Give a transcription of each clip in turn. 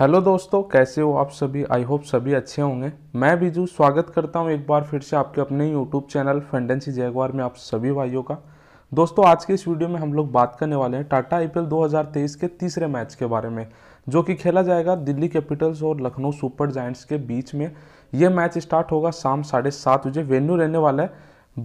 hello दोस्तों कैसे हो आप सभी आई होप सभी अच्छे होंगे मैं बीजू स्वागत करता हूं एक बार फिर से आपके अपने यूट्यूब चैनल फंडेंसी जयगवार में आप सभी भाइयों का दोस्तों आज के इस वीडियो में हम लोग बात करने वाले हैं टाटा आईपीएल 2023 के तीसरे मैच के बारे में जो कि खेला जाएगा दिल्ली कैपिटल्स और लखनऊ सुपर जायंट्स के बीच में ये मैच स्टार्ट होगा शाम साढ़े सात बजे वेन्यू रहने वाला है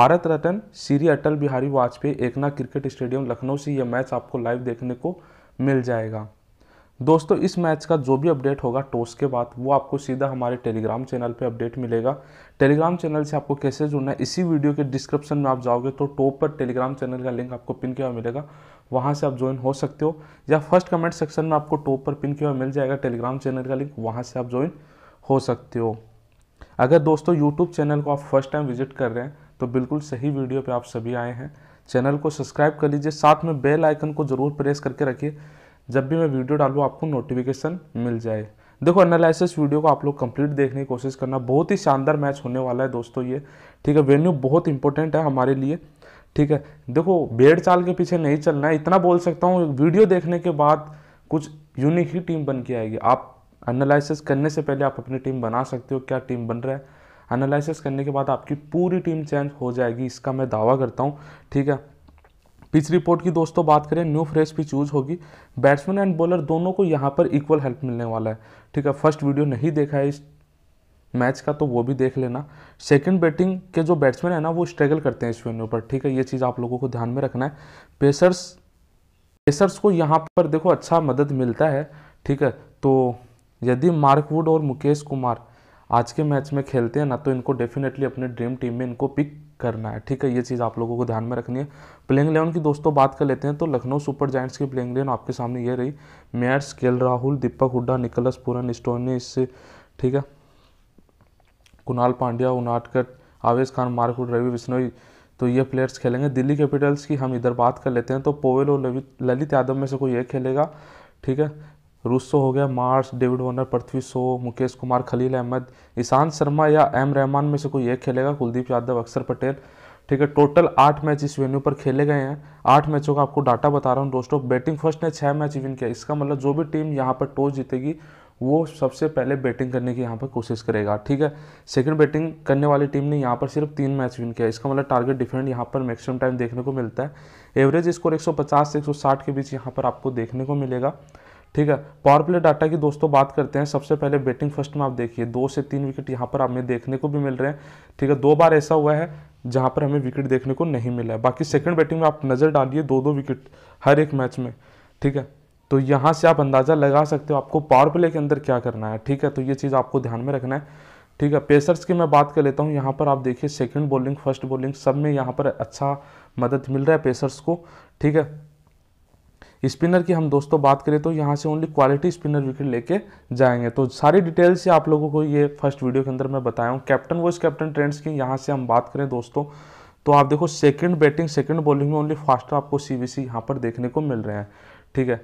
भारत रत्न श्री अटल बिहारी वाजपेयी एकनाथ क्रिकेट स्टेडियम लखनऊ से यह मैच आपको लाइव देखने को मिल जाएगा दोस्तों इस मैच का जो भी अपडेट होगा टॉस के बाद वो आपको सीधा हमारे टेलीग्राम चैनल पे अपडेट मिलेगा टेलीग्राम चैनल से आपको कैसे जुड़ना है इसी वीडियो के डिस्क्रिप्शन में आप जाओगे तो टॉप पर टेलीग्राम चैनल का लिंक आपको पिन किया हुआ मिलेगा वहाँ से आप ज्वाइन हो सकते हो या फर्स्ट कमेंट सेक्शन में आपको टॉप पर पिन किया हुआ मिल जाएगा टेलीग्राम चैनल का लिंक वहाँ से आप ज्वाइन हो सकते हो अगर दोस्तों यूट्यूब चैनल को आप फर्स्ट टाइम विजिट कर रहे हैं तो बिल्कुल सही वीडियो पर आप सभी आए हैं चैनल को सब्सक्राइब कर लीजिए साथ में बेल आइकन को ज़रूर प्रेस करके रखिए जब भी मैं वीडियो डालूँ आपको नोटिफिकेशन मिल जाए देखो एनालिसिस वीडियो को आप लोग कंप्लीट देखने की कोशिश करना बहुत ही शानदार मैच होने वाला है दोस्तों ये ठीक है वेन्यू बहुत इंपॉर्टेंट है हमारे लिए ठीक है देखो भेड़ चाल के पीछे नहीं चलना है इतना बोल सकता हूँ वीडियो देखने के बाद कुछ यूनिक ही टीम बन के आएगी आप एनालिसिस करने से पहले आप अपनी टीम बना सकते हो क्या टीम बन रहा है एनालिसिस करने के बाद आपकी पूरी टीम चेंज हो जाएगी इसका मैं दावा करता हूँ ठीक है पिच रिपोर्ट की दोस्तों बात करें न्यू फ्रेश पिच यूज होगी बैट्समैन एंड बॉलर दोनों को यहाँ पर इक्वल हेल्प मिलने वाला है ठीक है फर्स्ट वीडियो नहीं देखा है इस मैच का तो वो भी देख लेना सेकंड बैटिंग के जो बैट्समैन है ना वो स्ट्रगल करते हैं इस वेन्यू पर ठीक है ये चीज़ आप लोगों को ध्यान में रखना है पेसर्स पेसर्स को यहाँ पर देखो अच्छा मदद मिलता है ठीक है तो यदि मार्कवुड और मुकेश कुमार आज के मैच में खेलते हैं ना तो इनको डेफिनेटली अपने ड्रीम टीम में इनको पिक करना है ठीक है ये चीज़ आप लोगों को ध्यान में रखनी है प्लेइंग इलेवन की दोस्तों बात कर लेते हैं तो लखनऊ सुपर जायंट्स की प्लेइंग इलेवन आपके सामने ये रही Mayers K Rahul Deepak Hooda Nicholas Pooran Stoinis ठीक है कुणाल पांड्या उनाटकर आवेश खान मार्कुड रवि बिश्नोई तो ये प्लेयर्स खेलेंगे दिल्ली कैपिटल्स की हम इधर बात कर लेते हैं तो पोवेल और ललित यादव में से कोई एक खेलेगा ठीक है रूसो हो गया Marsh David Warner Prithvi Shaw Mukesh Kumar Khaleel Ahmed Ishant Sharma या एम रहमान में से कोई एक खेलेगा कुलदीप यादव अक्षर पटेल ठीक है टोटल आठ मैच इस वेन्यू पर खेले गए हैं आठ मैचों का आपको डाटा बता रहा हूँ दोस्तों बैटिंग फर्स्ट ने छः मैच विन किया इसका मतलब जो भी टीम यहाँ पर टॉस जीतेगी वो सबसे पहले बैटिंग करने की यहाँ पर कोशिश करेगा ठीक है सेकंड बैटिंग करने वाली टीम ने यहाँ पर सिर्फ तीन मैच विन किया इसका मतलब टारगेट डिफरेंट यहाँ पर मैक्सिमम टाइम देखने को मिलता है एवरेज स्कोर 150 से 160 के बीच यहाँ पर आपको देखने को मिलेगा ठीक है पावर प्ले डाटा की दोस्तों बात करते हैं सबसे पहले बैटिंग फर्स्ट में आप देखिए दो से तीन विकेट यहाँ पर हमें देखने को भी मिल रहे हैं ठीक है दो बार ऐसा हुआ है जहाँ पर हमें विकेट देखने को नहीं मिला है बाकी सेकंड बैटिंग में आप नज़र डालिए दो दो विकेट हर एक मैच में ठीक है तो यहाँ से आप अंदाज़ा लगा सकते हो आपको पावर प्ले के अंदर क्या करना है ठीक है तो ये चीज़ आपको ध्यान में रखना है ठीक है पेसर्स की मैं बात कर लेता हूँ यहाँ पर आप देखिए सेकंड बॉलिंग फर्स्ट बॉलिंग सब में यहाँ पर अच्छा मदद मिल रहा है पेसर्स को ठीक है स्पिनर की हम दोस्तों बात करें तो यहाँ से ओनली क्वालिटी स्पिनर विकेट लेके जाएंगे तो सारी डिटेल्स से आप लोगों को ये फर्स्ट वीडियो के अंदर मैं बताया हूँ कैप्टन वॉइस कैप्टन ट्रेंड्स की यहाँ से हम बात करें दोस्तों तो आप देखो सेकंड बैटिंग सेकंड बॉलिंग में ओनली फास्टर आपको सी बी यहाँ पर देखने को मिल रहे हैं ठीक है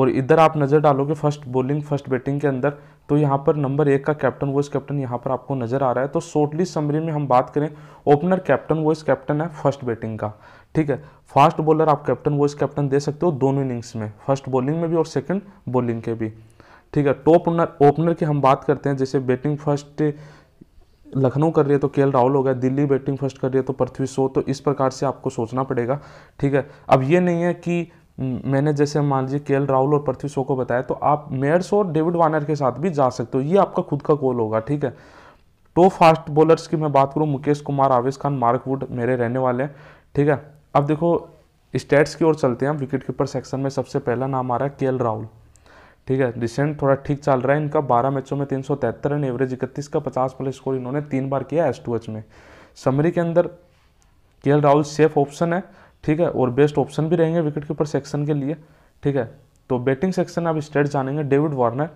और इधर आप नज़र डालोगे फर्स्ट बॉलिंग फर्स्ट बैटिंग के अंदर तो यहाँ पर नंबर एक का कैप्टन वॉइस कैप्टन यहाँ पर आपको नज़र आ रहा है तो शॉर्टली समरी में हम बात करें ओपनर कैप्टन वॉइस कैप्टन है फर्स्ट बैटिंग का ठीक है फास्ट बॉलर आप कैप्टन वॉइस कैप्टन दे सकते हो दोनों इनिंग्स में फर्स्ट बॉलिंग में भी और सेकंड बॉलिंग के भी ठीक है टॉप ओपनर ओपनर की हम बात करते हैं जैसे बैटिंग फर्स्ट लखनऊ कर रही है तो के राहुल हो गया दिल्ली बैटिंग फर्स्ट कर रही है तो पृथ्वी शो तो इस प्रकार से आपको सोचना पड़ेगा ठीक है अब ये नहीं है कि मैंने जैसे मान लीजिए के राहुल और पृथ्वी शो को बताया तो आप मेयर्स और डेविड वार्नर के साथ भी जा सकते हो ये आपका खुद का गोल होगा ठीक है टॉप फास्ट बॉलर्स की मैं बात करूँ मुकेश कुमार आवेश खान मार्क वुड मेरे रहने वाले हैं ठीक है अब देखो स्टेट्स की ओर चलते हैं विकेट कीपर सेक्शन में सबसे पहला नाम आ रहा है के राहुल ठीक है रिसेंट थोड़ा ठीक चल रहा है इनका 12 मैचों में तीन रन एवरेज इकतीस का 50 प्लस स्कोर इन्होंने तीन बार किया एस टू एच में समरी के अंदर के राहुल सेफ ऑप्शन है ठीक है और बेस्ट ऑप्शन भी रहेंगे विकेट कीपर सेक्शन के लिए ठीक है तो बैटिंग सेक्शन अब स्टेट जानेंगे David Warner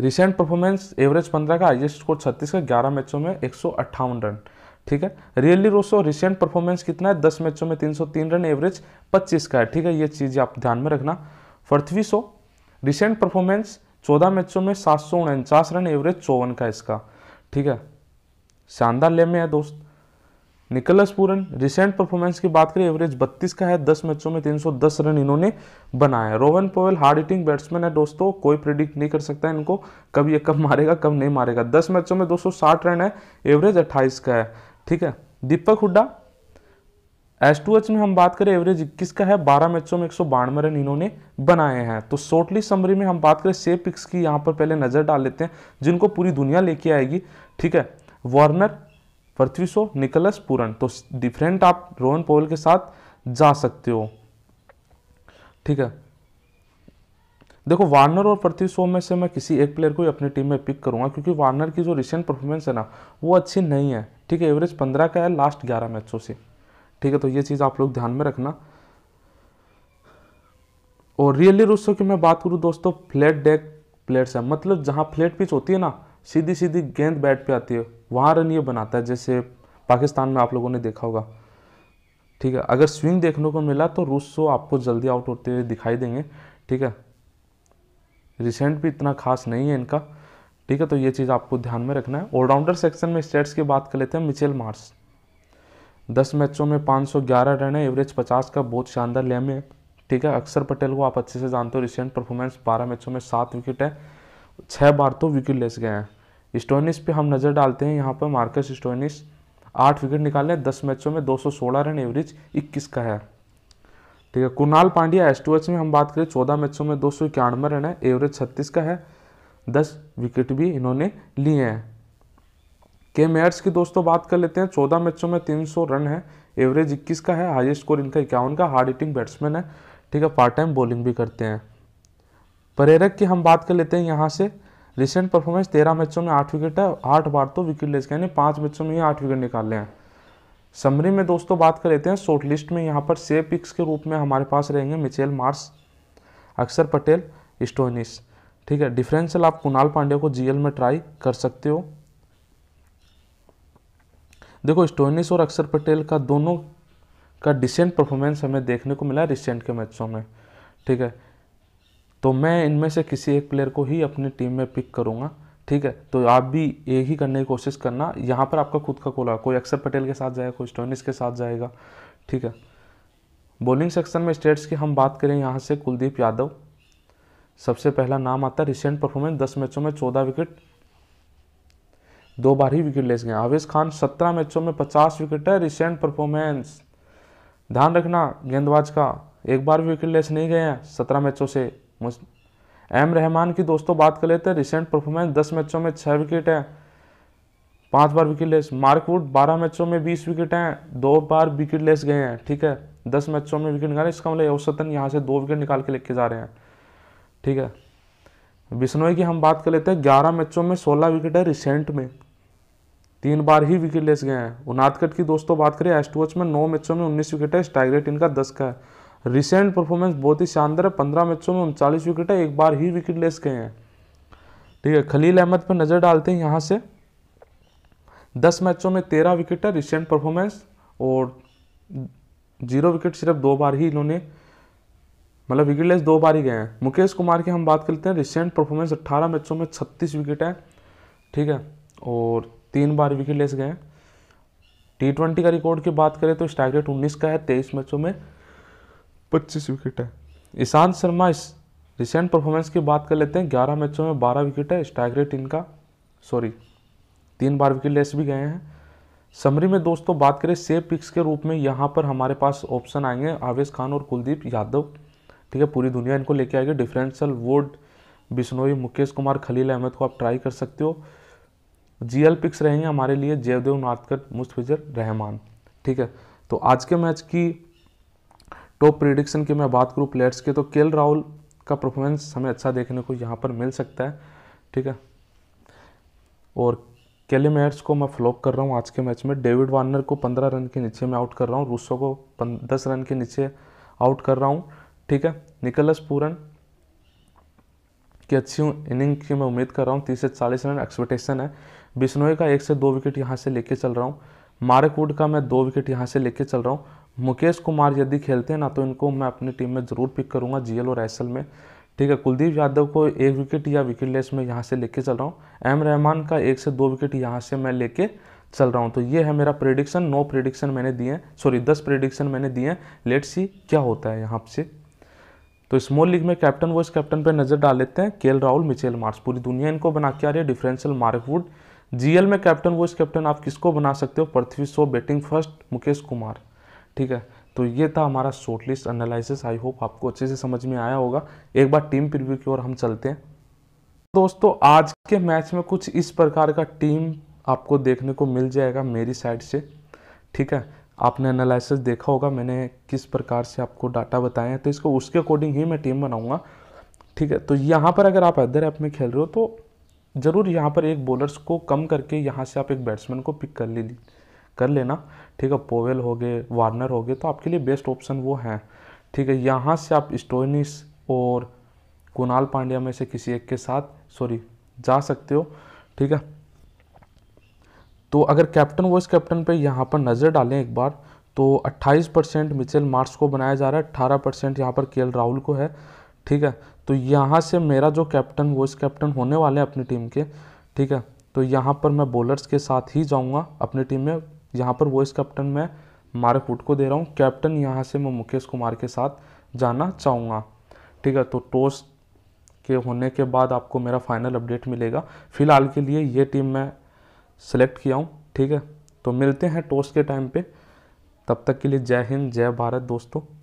recent performance average पंद्रह का हाइएस्ट स्कोर छत्तीस का ग्यारह मैचों में एक रन ठीक है रियली रोसो रिसेंट परफॉर्मेंस कितना है दस मैचों में तीन सौ तीन रन एवरेज पच्चीस का है ठीक है ये चीज़ आप ध्यान में रखना पृथ्वी सो रिसेंट परफॉर्मेंस चौदह मैचों में सात रन एवरेज चौवन का इसका ठीक है शानदार ले में है दोस्त निकलस पूरन रिसेंट परफॉर्मेंस की बात करें एवरेज 32 का है 10 मैचों में 310 रन इन्होंने बनाया Rovman Powell hard hitting batsman है दोस्तों कोई प्रिडिक्ट नहीं कर सकता इनको कब ये कब मारेगा कब नहीं मारेगा 10 मैचों में 260 रन है एवरेज 28 का है ठीक है Deepak Hooda S two H में हम बात करें एवरेज इक्कीस का है बारह मैचों में एक सौ बानवे रन इन्होंने बनाए हैं तो शॉर्टली समरी में हम बात करें से पिक्स की यहाँ पर पहले नज़र डाल लेते हैं जिनको पूरी दुनिया लेके आएगी ठीक है Warner Prithvi Shaw Nicholas Pooran तो डिफरेंट आप रोहन पोल के साथ जा सकते हो ठीक है देखो वार्नर और पृथ्वी शो में से मैं किसी एक प्लेयर को ही अपनी टीम में पिक करूंगा क्योंकि वार्नर की जो रिसेंट परफॉर्मेंस है ना वो अच्छी नहीं है ठीक है एवरेज पंद्रह का है लास्ट ग्यारह मैचों से ठीक है तो ये चीज़ आप लोग ध्यान में रखना और रियली रूसो की मैं बात करूँ दोस्तों फ्लैट डेक प्लेयर्स है मतलब जहाँ फ्लैट पिच होती है ना सीधी सीधी गेंद बैट पे आती है वहाँ रन ये बनाता है जैसे पाकिस्तान में आप लोगों ने देखा होगा ठीक है अगर स्विंग देखने को मिला तो रूसो आपको जल्दी आउट होते हुए दिखाई देंगे ठीक है रिसेंट भी इतना खास नहीं है इनका ठीक है तो ये चीज़ आपको ध्यान में रखना है ऑलराउंडर सेक्शन में स्टेट्स की बात कर लेते हैं मिचेल मार्स दस मैचों में पाँच रन है एवरेज पचास का बहुत शानदार लेम है ठीक है अक्षर पटेल को आप अच्छे से जानते हो रिसेंट परफॉर्मेंस बारह मैचों में सात विकेट है छः बार तो विकेट लेस गए हैं स्टोनिस पे हम नज़र डालते हैं यहाँ पर मार्कस स्टोनिस आठ विकेट निकाले दस मैचों में 216 रन एवरेज इक्कीस का है ठीक है Krunal Pandya S two H में हम बात करें चौदह मैचों में दो सौ इक्यानवे रन है एवरेज छत्तीस का है दस विकेट भी इन्होंने लिए हैं के मेयर्स की दोस्तों बात कर लेते हैं चौदह मैचों में तीन सौ रन है एवरेज इक्कीस का है हाईएस्ट स्कोर इनका इक्यावन का हार्ड हिटिंग बैट्समैन है ठीक है पार्ट टाइम बॉलिंग भी करते हैं परेरक की हम बात कर लेते हैं यहाँ से रिसेंट परफॉर्मेंस तेरह मैचों में आठ विकेट है आठ बार तो विकेट ले यानी पाँच मैचों में ही आठ विकेट निकाले हैं समरी में दोस्तों बात कर लेते हैं शॉर्ट लिस्ट में यहाँ पर से पिक्स के रूप में हमारे पास रहेंगे मिचेल मार्स अक्षर पटेल स्टोनिस ठीक है डिफरेंशियल आप कुणाल पांडे को जीएल में ट्राई कर सकते हो देखो स्टोनिस और अक्षर पटेल का दोनों का डिसेंट परफॉर्मेंस हमें देखने को मिला रिसेंट के मैचों में ठीक है तो मैं इनमें से किसी एक प्लेयर को ही अपनी टीम में पिक करूँगा ठीक है तो आप भी एक ही करने की कोशिश करना यहाँ पर आपका खुद का कोला कोई अक्षर पटेल के साथ जाएगा कोई स्टोनिस के साथ जाएगा ठीक है बॉलिंग सेक्शन में स्टेट्स की हम बात करें यहाँ से कुलदीप यादव सबसे पहला नाम आता है रिसेंट परफॉर्मेंस दस मैचों में चौदह विकेट दो बार ही विकेट ले गए आवेश खान सत्रह मैचों में पचास विकेट है रिसेंट परफॉर्मेंस ध्यान रखना गेंदबाज का एक बार भी विकेट लेस नहीं गए हैं सत्रह मैचों से एम रहमान की दोस्तों बात कर लेते हैं रिसेंट परफॉर्मेंस दस मैचों में छः विकेट हैं पांच बार विकेट लेस मार्कवुड बारह मैचों में बीस विकेट हैं दो बार विकेट लेस गए हैं ठीक है दस मैचों में विकेट निकाले इसका मतलब औसतन यहाँ से दो विकेट निकाल के लेके जा रहे हैं ठीक है बिश्नोई की हम बात कर लेते हैं ग्यारह मैचों में सोलह विकेट है रिसेंट में तीन बार ही विकेट लेस गए हैं उनादकट की दोस्तों बात करें एस्टोच में नौ मैचों में उन्नीस विकेट है स्टाइग्रेट इनका दस का है रिसेंट परफॉर्मेंस बहुत ही शानदार है पंद्रह मैचों में उनचालीस विकेट है एक बार ही विकेट लेस गए हैं ठीक है खलील अहमद पर नज़र डालते हैं यहाँ से दस मैचों में तेरह विकेट है रिसेंट परफॉर्मेंस और जीरो विकेट सिर्फ दो बार ही इन्होंने मतलब विकेट लेस दो बार ही गए हैं मुकेश कुमार की हम बात करते हैं रिसेंट परफॉर्मेंस अट्ठारह मैचों में छत्तीस विकेट है ठीक है और तीन बार विकेट लेस गए हैं टी ट्वेंटी का रिकॉर्ड की बात करें तो स्ट्राइक रेट उन्नीस का है तेईस मैचों में पच्चीस विकेट है ईशांत शर्मा इस रिसेंट परफॉर्मेंस की बात कर लेते हैं ग्यारह मैचों में बारह विकेट है स्ट्राइक रेट इनका सॉरी तीन बार विकेट लेस भी गए हैं समरी में दोस्तों बात करें सेफ पिक्स के रूप में यहाँ पर हमारे पास ऑप्शन आएंगे आवेश खान और कुलदीप यादव ठीक है पूरी दुनिया इनको लेके आएगी डिफरेंशियल वोड बिश्नोई मुकेश कुमार खलील अहमद को आप ट्राई कर सकते हो जी एल पिक्स रहेंगे हमारे लिए जयदेव नाथकर मुस्तफिजर रहमान ठीक है तो आज के मैच की टॉप प्रिडिक्शन की मैं बात करूँ प्लेयर्स की तो के राहुल का परफॉर्मेंस हमें अच्छा देखने को यहाँ पर मिल सकता है ठीक है और केले मैट्स को मैं फ्लॉप कर रहा हूँ आज के मैच में डेविड वार्नर को पंद्रह रन के नीचे मैं आउट कर रहा हूँ रूसो को दस रन के नीचे आउट कर रहा हूँ ठीक है निकलस पूरन की अच्छी इनिंग की मैं उम्मीद कर रहा हूँ तीस से चालीस रन एक्सपेक्टेशन है बिश्नोई का एक से दो विकेट यहाँ से लेके चल रहा हूँ मारकवुड का मैं दो विकेट यहाँ से लेके चल रहा हूँ मुकेश कुमार यदि खेलते हैं ना तो इनको मैं अपनी टीम में ज़रूर पिक करूँगा जीएल और एसएल में ठीक है कुलदीप यादव को एक विकेट या विकेट लेस में यहाँ से लेके चल रहा हूँ एम रहमान का एक से दो विकेट यहाँ से मैं लेके चल रहा हूँ तो ये है मेरा प्रेडिक्शन नौ प्रेडिक्शन मैंने दिए हैं सॉरी दस प्रेडिक्शन मैंने दिए हैं लेट सी क्या होता है यहाँ से तो स्मॉल लीग में कैप्टन वॉइस कैप्टन पर नज़र डाल लेते हैं के राहुल मिचेल मार्स पूरी दुनिया इनको बना के आ रही है डिफरेंशियल मार्कवुड जीएल में कैप्टन वॉइस कैप्टन आप किसको बना सकते हो पृथ्वी शो बैटिंग फर्स्ट मुकेश कुमार ठीक है तो ये था हमारा short list analysis I hope आपको अच्छे से समझ में आया होगा एक बार टीम प्रिव्यू की ओर हम चलते हैं दोस्तों आज के मैच में कुछ इस प्रकार का टीम आपको देखने को मिल जाएगा मेरी साइड से ठीक है आपने एनालिसिस देखा होगा मैंने किस प्रकार से आपको डाटा बताया है तो इसको उसके अकॉर्डिंग ही मैं टीम बनाऊंगा ठीक है तो यहाँ पर अगर आप अदर ऐप में खेल रहे हो तो ज़रूर यहाँ पर एक बॉलर्स को कम करके यहाँ से आप एक बैट्समैन को पिक कर लीजिए कर लेना ठीक है पोवेल हो गए वार्नर हो गए तो आपके लिए बेस्ट ऑप्शन वो हैं ठीक है यहाँ से आप स्टोनिस और कुणाल पांड्या में से किसी एक के साथ सॉरी जा सकते हो ठीक है तो अगर कैप्टन वॉइस कैप्टन पे यहाँ पर नज़र डालें एक बार तो 28 परसेंट मिचेल मार्स को बनाया जा रहा है 18 परसेंट यहाँ पर के राहुल को है ठीक है तो यहाँ से मेरा जो कैप्टन वॉइस कैप्टन होने वाले हैं अपनी टीम के ठीक है तो यहाँ पर मैं बॉलर्स के साथ ही जाऊँगा अपनी टीम में यहाँ पर वॉइस कैप्टन मैं मार्क वुड को दे रहा हूँ कैप्टन यहाँ से मैं मुकेश कुमार के साथ जाना चाहूँगा ठीक है तो टॉस के होने के बाद आपको मेरा फाइनल अपडेट मिलेगा फ़िलहाल के लिए ये टीम मैं सेलेक्ट किया हूँ ठीक है तो मिलते हैं टॉस के टाइम पे तब तक के लिए जय हिंद जय भारत दोस्तों